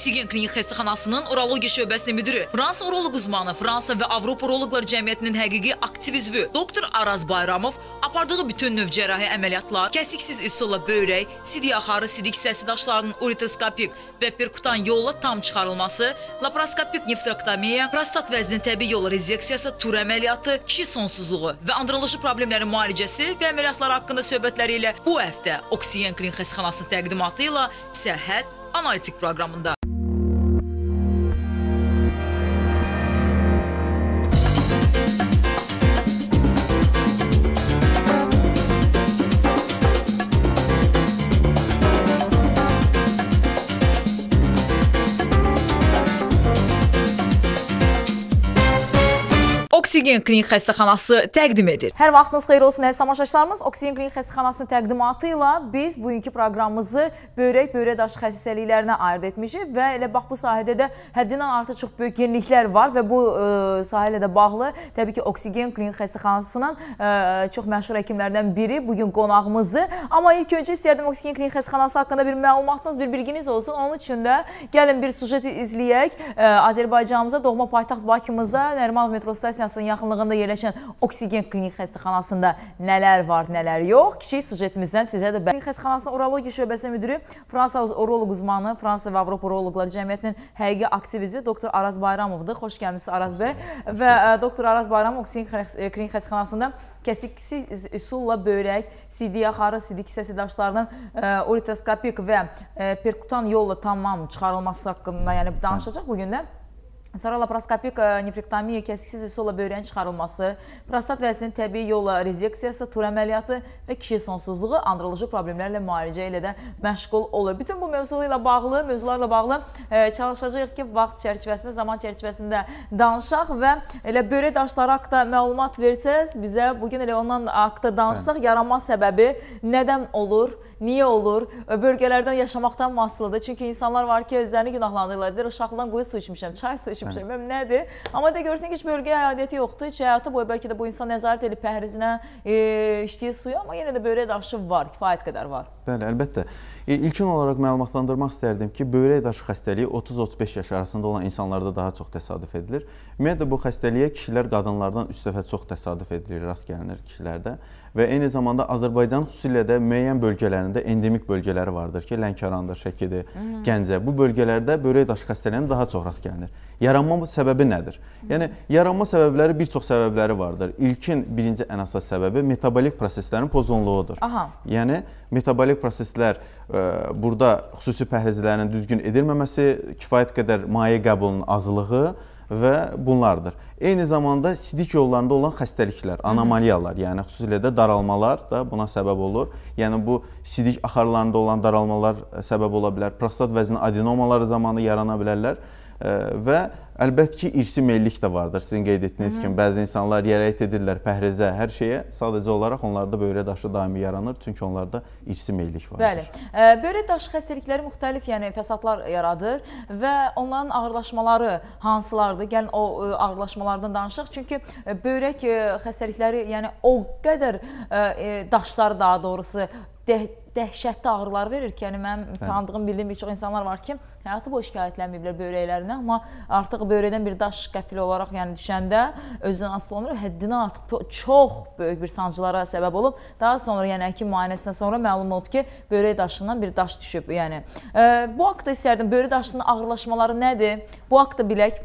Oksigen Klinik Xəstəxanasının urologiya şöbəsinin müdiri, Fransa uroloq uzmanı, Fransa və Avropa uroloqlar cəmiyyətinin həqiqi aktiv üzvü doktor Araz Bayramov apardığı bütün növ cərrahi əməliyyatlar, kəsiksiz üsulla böyrək, sidik axarı, sidik hissəsi daşlarının uretroskopik və perkutan yolla tam çıxarılması, laparoskopik nefrektomiya, prostat vəzinin təbii yolla rezeksiyası, tur əməliyyatı, kişi sonsuzluğu və androloji problemlərin müalicəsi və əməliyyatlar haqqında söhbətləri ilə bu həftə Oksigen Klinik Xəstəxanasının təqdimatı ilə səhhət analitik proqramında. Oksigen Klinik Xəstəxanası təqdim edir. Hər vaxtınız xeyir olsun əziz tamaşaçılarımız. Oksigen Klinik Xəstəxanasının təqdimatı ilə biz bugünkü proqramımızı böyrək, böyrək daşı xəstəliklərinə ayırd etmişik və elə bax bu sahədə də həddindən artıq çox böyük yeniliklər var və bu ə, e, sahə ilə də bağlı təbii ki, Oksigen Klinik Xəstəxanasının ə, e, çox məşhur həkimlərdən biri bugün qonağımızdır. Amma ilk öncə istərdim Oksigen Klinik Xəstəxanası haqqında bir məlumatınız, bir bilginiz olsun. Onun üçün də gəlin bir süjet izləyək. E, Azərbaycanımıza doğma paytaxt Bakımızda Nərimanov metro stansiyası stansiyasının yaxınlığında yerləşən Oksigen klinik xəstəxanasında nələr var, nələr yox. Kiçik sujetimizdən sizə də bəli. Xəstəxanasının urologiya şöbəsinin müdürü, Fransa uroloq uzmanı, Fransa və Avropa uroloqları cəmiyyətinin həqiqi aktiv üzvü doktor Araz Bayramovdur. Xoş gəlmisiniz Araz bəy. Və e, doktor Araz Bayramov Oksigen e, klinik xəstəxanasında kəsiksiz üsulla böyrək, sidik axarı, sidik kisəsi daşlarının uretroskopik e, və perkutan yolla tamam çıxarılması haqqında yəni danışacaq bu gün də. Sonra laparoskopik e, nefrektamiya kəsiksiz və sola böyrəyin çıxarılması, prostat vəzinin təbii yolla rezeksiyası, tur əməliyyatı və kişi sonsuzluğu androloji problemlərlə müalicə ilə də məşğul olur. Bütün bu mövzu ilə bağlı, mövzularla bağlı e, çalışacağıq ki, vaxt çərçivəsində, zaman çərçivəsində danışaq və elə böyrə daşları haqda məlumat versəz, bizə bugün elə ondan haqda danışsaq, hə. yaranma səbəbi nədən olur? niyə olur? Bölgələrdən yaşamaqdan asılıdır. Çünki insanlar var ki, özlərini günahlandırırlar. Deyir, uşaqlıqdan qoyu su içmişəm, çay su içmişəm, hə. mənim nədir? Amma da görürsən ki, heç bölgə əhaliyyəti yoxdur. Heç həyatı boyu bəlkə də bu insan nəzarət edib pəhrizinə e, içdiyi suyu, amma yenə də böyrək daşı var, kifayət qədər var. Bəli, əlbəttə. E, ilkin olaraq məlumatlandırmaq istərdim ki, böyrək daşı xəstəliyi 30-35 yaş arasında olan insanlarda daha çox təsadüf edilir. Ümumiyyətlə, bu xəstəliyə kişilər qadınlardan 3 dəfə çox təsadüf edilir, rast gəlinir kişilərdə və eyni zamanda Azərbaycan xüsusilə də müəyyən bölgələrində endemik bölgələri vardır ki, Lənkərandır, Şəkidir, Gəncə. Bu bölgələrdə böyrək daşı xəstəliyinə daha çox rast gəlinir. Yaranma səbəbi nədir? Yəni yaranma səbəbləri bir çox səbəbləri vardır. İlkin birinci ən əsas səbəbi metabolik proseslərin pozğunluğudur. Aha. Yəni metabolik proseslər ə, e, burada xüsusi pəhrizlərin düzgün edilməməsi, kifayət qədər maye qəbulunun azlığı və bunlardır. Eyni zamanda sidik yollarında olan xəstəliklər, anomaliyalar, yəni xüsusilə də daralmalar da buna səbəb olur. Yəni bu sidik axarlarında olan daralmalar səbəb ola bilər. Prostat vəzini adenomaları zamanı yarana bilərlər və əlbəttə ki, irsi meyllik də vardır. Sizin qeyd etdiyiniz kimi bəzi insanlar riayət edirlər pəhrizə, hər şeyə. Sadəcə olaraq onlarda böyrə daşı daimi yaranır, çünki onlarda irsi meyllik vardır. Bəli. Böyrə daşı xəstəlikləri müxtəlif, yəni fəsadlar yaradır və onların ağırlaşmaları hansılardır? Gəlin o e, ağırlaşmalardan danışaq. Çünki e, böyrək e, xəstəlikləri, yəni o qədər daşlar daha doğrusu dəh dəhşətli ağrılar verir ki, yəni mənim tanıdığım, bildiyim bir çox insanlar var ki, həyatı boyu şikayətlənməyiblər böyrəklərinə, amma artıq böyrəkdən bir daş qəfil olaraq yəni düşəndə özündən asılı olmur, həddindən artıq çox böyük bir sancılara səbəb olub. Daha sonra yəni həkim müayinəsindən sonra məlum olub ki, böyrək daşından bir daş düşüb. Yəni e, bu haqqda istərdim, böyrək daşının ağırlaşmaları nədir? Bu haqqda bilək.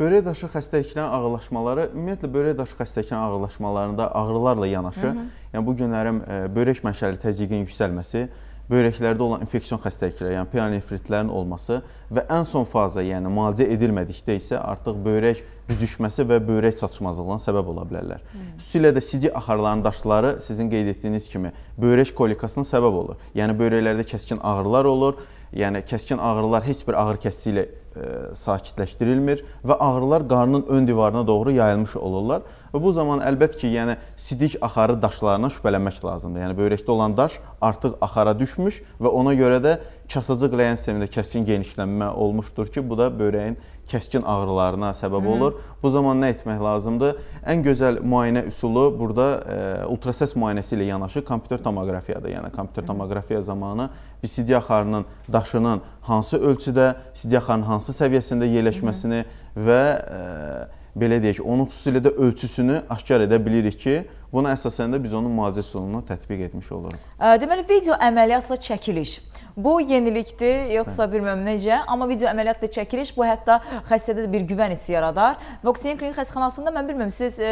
Böyrək daşı xəstəliyindən ağırlaşmaları, ümumiyyətlə böyrək daşı xəstəliyindən ağırlaşmalarında ağrılarla yanaşı, Hı -hı. yəni bu günlərim e, böyrək mənşəli təzyiqin yüksəlməsi, böyrəklərdə olan infeksiyon xəstəlikləri, yəni piranefritlərin olması və ən son faza, yəni müalicə edilmədikdə isə artıq böyrək büzüşməsi və böyrək çatışmazlığına səbəb ola bilərlər. Hmm. Xüsusilə də sidik axarlarının daşları sizin qeyd etdiyiniz kimi böyrək kolikasına səbəb olur. Yəni böyrəklərdə kəskin ağrılar olur. Yəni kəskin ağrılar heç bir ağrı kəsici ilə E, sakitləşdirilmir və ağrılar qarnın ön divarına doğru yayılmış olurlar. Və bu zaman əlbəttə ki, yəni sidik axarı daşlarına şübhələnmək lazımdır. Yəni böyrəkdə olan daş artıq axara düşmüş və ona görə də kasacıq ləyin sistemində kəskin genişlənmə olmuşdur ki, bu da böyrəyin kəskin ağrılarına səbəb olur. Hı -hı. Bu zaman nə etmək lazımdır? Ən gözəl müayinə üsulu burada e, ultrasəs müayinəsi ilə yanaşı kompüter tomoqrafiyada, yəni kompüter tomoqrafiya zamanı bir CD axarının daşının hansı ölçüdə, CD axarının hansı səviyyəsində yerləşməsini Hı -hı. və e, belə deyək, onun xüsusilə də ölçüsünü aşkar edə bilirik ki, buna əsasən də biz onun müalicə üsulunu tətbiq etmiş oluruq. E, deməli, video əməliyyatla çəkiliş Bu yenilikdir, yoxsa hə. bilmirəm necə, amma video əməliyyatla çəkiliş bu hətta xəstədə bir güvən hissi yaradar. Voksin klinik xəstəxanasında mən bilmirəm siz e,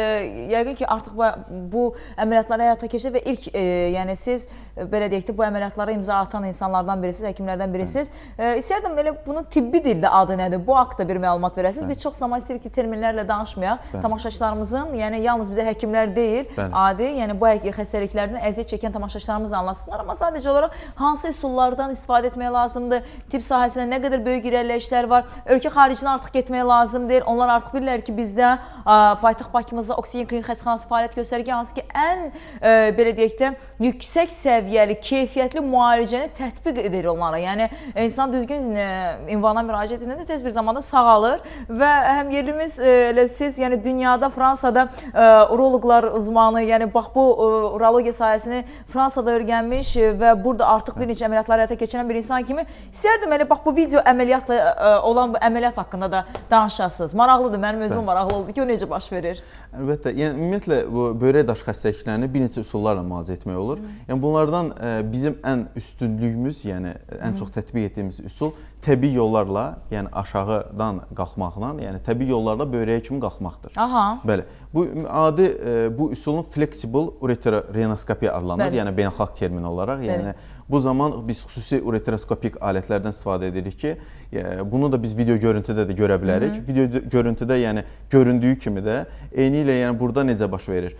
yəqin ki artıq bu, bu əməliyyatları həyata keçirdiniz və ilk e, yəni siz e, belə deyək də bu əməliyyatlara imza atan insanlardan birisiniz, həkimlərdən birisiniz. Hə. E, istərdim belə bunun tibbi dildə adı nədir? Bu haqqda bir məlumat verəsiniz. Biz çox zaman istəyirik ki terminlərlə danışmayaq. Bəli. Tamaşaçılarımızın, yəni yalnız bizə həkimlər deyil, Bəli. adi, yəni bu xəstəliklərdən əziyyət çəkən tamaşaçılarımız anlatsınlar, amma sadəcə olaraq hansı üsullardan istifadə etmək lazımdır. Tibb sahəsinə nə qədər böyük irəliləyişlər var. Ölkə xaricinə artıq getmək lazım deyil. Onlar artıq bilirlər ki, bizdə paytaxt Bakımızda oksigen klinik xəstəxanası fəaliyyət göstərir ki, hansı ki, ən ə, e, belə deyək də yüksək səviyyəli, keyfiyyətli müalicəni tətbiq edir onlara. Yəni insan düzgün ə, e, ünvana müraciət edəndə də tez bir zamanda sağalır və həm yerimiz e, elə siz, yəni dünyada Fransada ə, uroloqlar uzmanı, yəni bax bu ə, urologiya sahəsini Fransada öyrənmiş və burada artıq bir neçə əməliyyatlar həyata keçirir keçirən bir insan kimi istərdim elə yəni bax bu video əməliyyatla ə, e, e, olan bu əməliyyat haqqında da danışasınız. Maraqlıdır, mənim özümə maraqlı oldu ki, o necə baş verir? Əlbəttə. Yəni ümumiyyətlə bu böyrək daşı xəstəliklərini bir neçə üsullarla müalicə etmək olur. Hı. Yəni bunlardan ə, e, bizim ən üstünlüyümüz, yəni ən Hı. çox tətbiq etdiyimiz üsul təbii yollarla, yəni aşağıdan qalxmaqla, yəni təbii yollarla böyrəyə kimi qalxmaqdır. Aha. Bəli. Bu adi ə, bu üsulun flexible ureterorenaskopiya adlanır, Bəli. yəni beynəlxalq termin olaraq, yəni Bəli Bu zaman biz xüsusi uretroskopik alətlərdən istifadə edirik ki, e, bunu da biz video görüntüdə də görə bilərik. Hı -hı. Video görüntüdə yəni göründüyü kimi də eyni ilə yəni burada necə baş verir?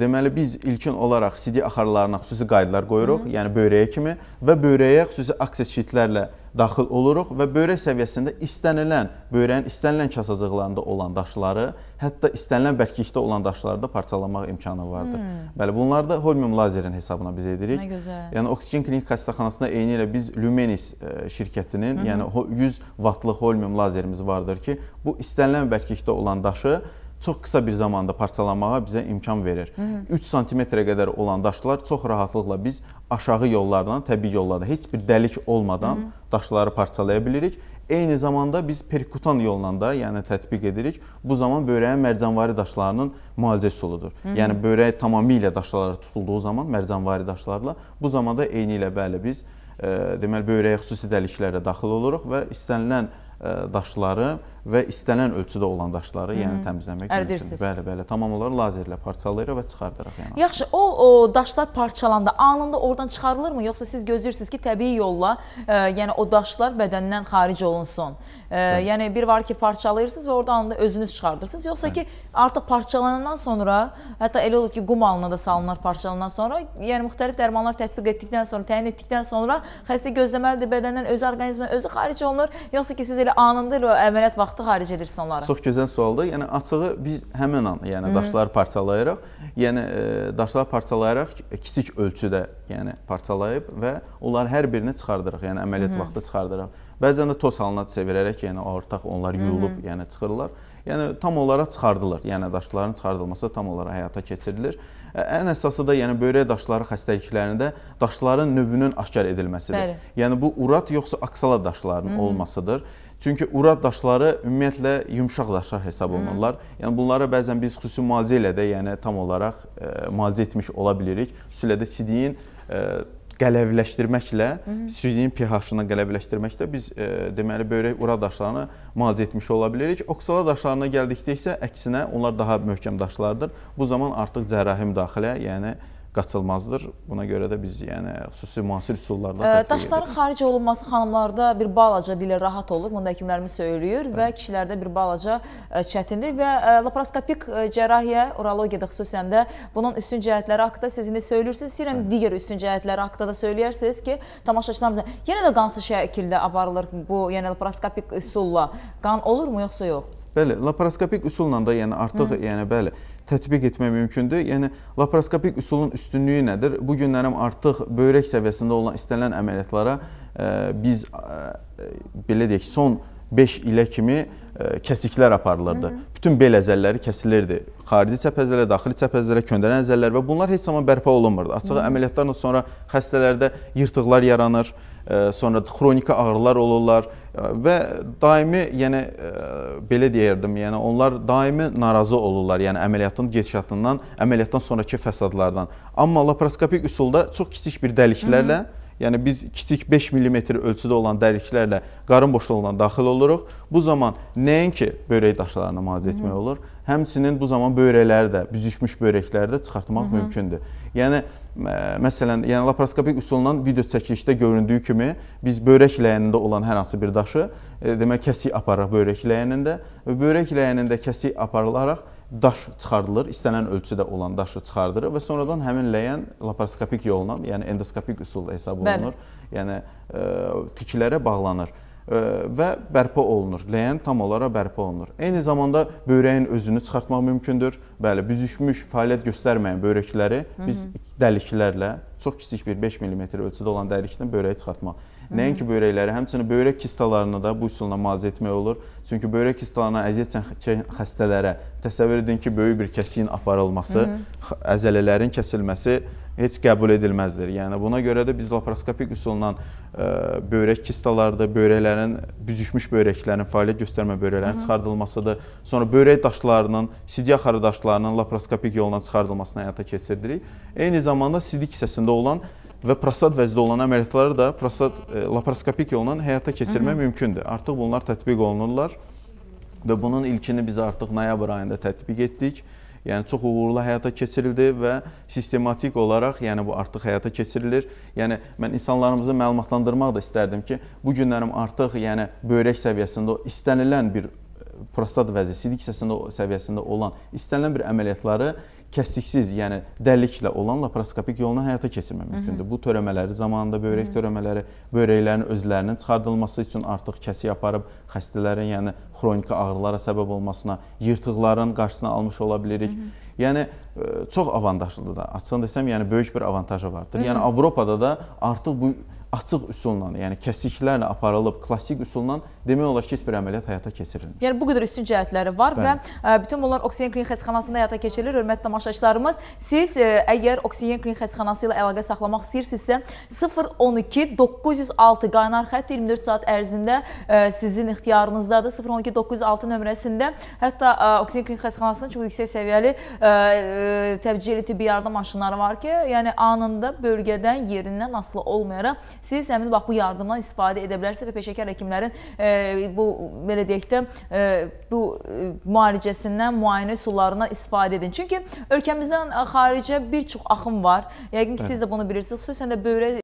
Deməli biz ilkin olaraq CD axarlarına xüsusi qaydalar qoyuruq, Hı -hı. yəni böyrəyə kimi və böyrəyə xüsusi access sheetlərlə daxil oluruq və böyrək səviyyəsində istənilən, böyrəyin istənilən kasacıqlarında olan daşları, hətta istənilən bərklikdə olan daşları da parçalamaq imkanı vardır. Hmm. Bəli, bunları da holmium lazerin hesabına biz edirik. Nə gözəl. Yəni oksigen klinik xəstəxanasında eyni ilə biz Lumenis şirkətinin, hmm. yəni 100 vatlıq holmium lazerimiz vardır ki, bu istənilən bərklikdə olan daşı çox qısa bir zamanda parçalanmağa bizə imkan verir. Hı -hı. 3 santimetrə qədər olan daşlar çox rahatlıqla biz aşağı yollardan, təbii yollardan, heç bir dəlik olmadan Hı -hı. daşları parçalaya bilirik. Eyni zamanda biz perkutan yolla da, yəni tətbiq edirik. Bu zaman böyrəyin mərcanvari daşlarının müalicə üsuludur. Hı -hı. Yəni böyrək tamamilə daşlara tutulduğu zaman mərcanvari daşlarla bu zamanda eyni ilə bəli biz e, deməli böyrəyə xüsusi dəliklərə daxil oluruq və istənilən e, E, daşları və istənilən ölçüdə olan daşları, Hı -hı. yəni təmizləmək mümkündür. Bəli, bəli, tam olaraq lazerlə parçalayırıq və çıxardırıq yəni. Yaxşı, o, o daşlar parçalanda anında oradan çıxarılırmı, yoxsa siz gözləyirsiniz ki, təbii yolla, ə, e, yəni o daşlar bədəndən xaric olunsun? Ə, e, Bəli. yəni bir var ki, parçalayırsınız və orada anında özünüz çıxardırsınız, yoxsa Bəli. ki, artıq parçalanandan sonra, hətta elə olur ki, qum alına da salınır parçalanandan sonra, yəni müxtəlif dərmanlar tətbiq etdikdən sonra, təyin etdikdən sonra xəstə gözləməlidir bədəndən öz orqanizmə özü xaric olunur, yoxsa ki, siz elə anında elə əməliyyat vaxtı xaric edirsən onları? Çox gözəl sualdır. Yəni açığı biz həmin an, yəni Hı -hı. daşları parçalayırıq, yəni e, daşları parçalayaraq kiçik ölçüdə, yəni parçalayıb və onları hər birini çıxardırıq, yəni əməliyyat Hı -hı. vaxtı çıxardırıq. Bəzən də toz halına çevirərək, yəni ortaq onlar yuyulub, Hı -hı. yəni çıxırlar. Yəni tam olaraq çıxardılır. Yəni daşların çıxardılması tam olaraq həyata keçirilir. Ən əsası da yəni böyrək daşları xəstəliklərində daşların növünün aşkar edilməsidir. Bəli. Yəni bu urat yoxsa aksala daşlarının Hı -hı. olmasıdır. Çünki ura daşları ümumiyyətlə yumşaq daşlar hesab olunurlar. Yəni bunlara bəzən biz xüsusi müalicə ilə də, yəni tam olaraq e, müalicə etmiş ola bilirik. Xüsusilə də sidiyin e, qələvləşdirməklə, suyun pH-ını qələvləşdirməklə biz e, deməli böyrək ura daşlarını müalicə etmiş ola bilirik. Oksala daşlarına gəldikdə isə əksinə onlar daha möhkəm daşlardır. Bu zaman artıq cərrahi müdaxilə, yəni qaçılmazdır. Buna görə də biz yəni xüsusi müasir üsullarla tətbiq Daşların edirik. xaric olunması xanımlarda bir balaca dilə rahat olur. Bunu da həkimlərimiz söyləyir və kişilərdə bir balaca çətinlik və laparoskopik cərrahiyyə, urologiyada xüsusən də bunun üstün cəhətləri haqqında siz indi söylürsünüz. İstəyirəm digər üstün cəhətləri haqqında da söyləyərsiniz ki, tamaşaçılarımız yenə də qansı şəkildə aparılır bu, yəni laparoskopik üsulla qan olurmu yoxsa yox? Bəli, laparoskopik üsulla da yəni artıq Hı. yəni bəli tətbiq etmək mümkündür. Yəni laparoskopik üsulun üstünlüyü nədir? Bu günlərim artıq böyrək səviyyəsində olan istənilən əməliyyatlara ə, e, biz ə, e, e, belə deyək, son 5 ilə kimi e, kəsiklər aparılırdı. Hı -hı. Bütün bel əzəlləri kəsilirdi. Xarici çəp əzələ, daxili çəp əzələ, köndələn əzəllər və bunlar heç zaman bərpa olunmurdu. Açığı əməliyyatlarla sonra xəstələrdə yırtıqlar yaranır, e, sonra xroniki ağrılar olurlar e, və daimi, yəni belə deyərdim, yəni onlar daimi narazı olurlar, yəni əməliyyatın gedişatından, əməliyyatdan sonrakı fəsadlardan. Amma laparoskopik üsulda çox kiçik bir dəliklərlə Hı -hı Yəni biz kiçik 5 mm ölçüdə olan dəriklərlə qarın boşluğundan daxil oluruq. Bu zaman nəinki böyrək daşlarını müalicə etmək Hı -hı. olur, həmçinin bu zaman böyrəkləri də, büzüşmüş böyrəkləri də çıxartmaq Hı -hı. mümkündür. Yəni Məsələn, yəni laparoskopik üsulla video çəkilişdə göründüyü kimi biz böyrək ləyənində olan hər hansı bir daşı e, demək kəsik aparırıq böyrək ləyənində və böyrək ləyənində kəsik aparılaraq daş çıxardılır, istənilən ölçüdə olan daşı çıxardırıq və sonradan həmin ləyən laparoskopik yolla, yəni endoskopik üsulla hesab olunur, Bəli. yəni ə, e, tiklərə bağlanır və bərpa olunur. Ləyən tam olaraq bərpa olunur. Eyni zamanda böyrəyin özünü çıxartmaq mümkündür. Bəli, büzüşmüş, fəaliyyət göstərməyən böyrəkləri biz dəliklərlə, çox kiçik bir 5 mm ölçüdə olan dəliklə böyrəyi çıxartmaq. Nəinki böyrəkləri, həmçinin böyrək kistalarını da bu üsulla müalicə etmək olur. Çünki böyrək kistalarına əziyyət çəkən xəstələrə təsəvvür edin ki, böyük bir kəsiyin aparılması, əzələlərin kəsilməsi heç qəbul edilməzdir. Yəni buna görə də biz laparoskopik üsulla ə, e, böyrək kistalarda böyrəklərin büzüşmüş böyrəklərin fəaliyyət göstərmə böyrəklərinin çıxardılmasıdır. Sonra böyrək daşlarının, sidya xarı daşlarının laparoskopik yolla çıxardılmasını həyata keçirdirik. Eyni zamanda sidik hissəsində olan və prostat vəzdə olan əməliyyatları da prostat ə, e, laparoskopik yolla həyata keçirmək Hı -hı. mümkündür. Artıq bunlar tətbiq olunurlar və bunun ilkini biz artıq noyabr ayında tətbiq etdik yəni çox uğurlu həyata keçirildi və sistematik olaraq, yəni bu artıq həyata keçirilir. Yəni mən insanlarımızı məlumatlandırmaq da istərdim ki, bu günlərim artıq yəni böyrək səviyyəsində o istənilən bir e, prostat vəzisi, dik hissəsində səviyyəsində olan istənilən bir əməliyyatları kəsiksiz, yəni dəliklə olan laparoskopik yolla həyata keçirmək mümkündür. Bu törəmələri zamanında böyrək törəmələri, böyrəklərin özlərinin çıxardılması üçün artıq kəsiyə aparıb xəstələrin, yəni xroniki ağrılara səbəb olmasına, yırtıqların qarşısına almış ola bilirik. Hı -hı. Yəni e, çox avantajlıdır da. Açsan desəm, yəni böyük bir avantajı vardır. Hı yəni Avropada da artıq bu açıq üsulla, yəni kəsiklərlə aparılıb klassik üsulla demək olar ki, heç bir əməliyyat həyata keçirilmir. Yəni bu qədər üstün cəhətləri var Bəli. və e, bütün bunlar Oksigen Klinik xəstəxanasında həyata keçirilir. Hörmətli tamaşaçılarımız, siz e, əgər Oksigen Klinik xəstəxanası ilə əlaqə saxlamaq istəyirsinizsə 012 906 qaynar xətt 24 saat ərzində e, sizin ixtiyarınızdadır. 012 906 nömrəsində hətta Oksigen Klinik xəstəxanasının çox yüksək səviyyəli təcili tibbi yardım maşınları var ki, yəni anında bölgədən, yerindən asılı olmayaraq Siz həmin vaxt bu yardımdan istifadə edə bilərsiniz və peşəkar həkimlərin e, bu belə deyək də e, bu e, müalicəsindən, müayinə üsullarından istifadə edin. Çünki ölkəmizdən xaricə bir çox axın var. Yəqin ki, siz də bunu bilirsiniz. Xüsusən də böyrək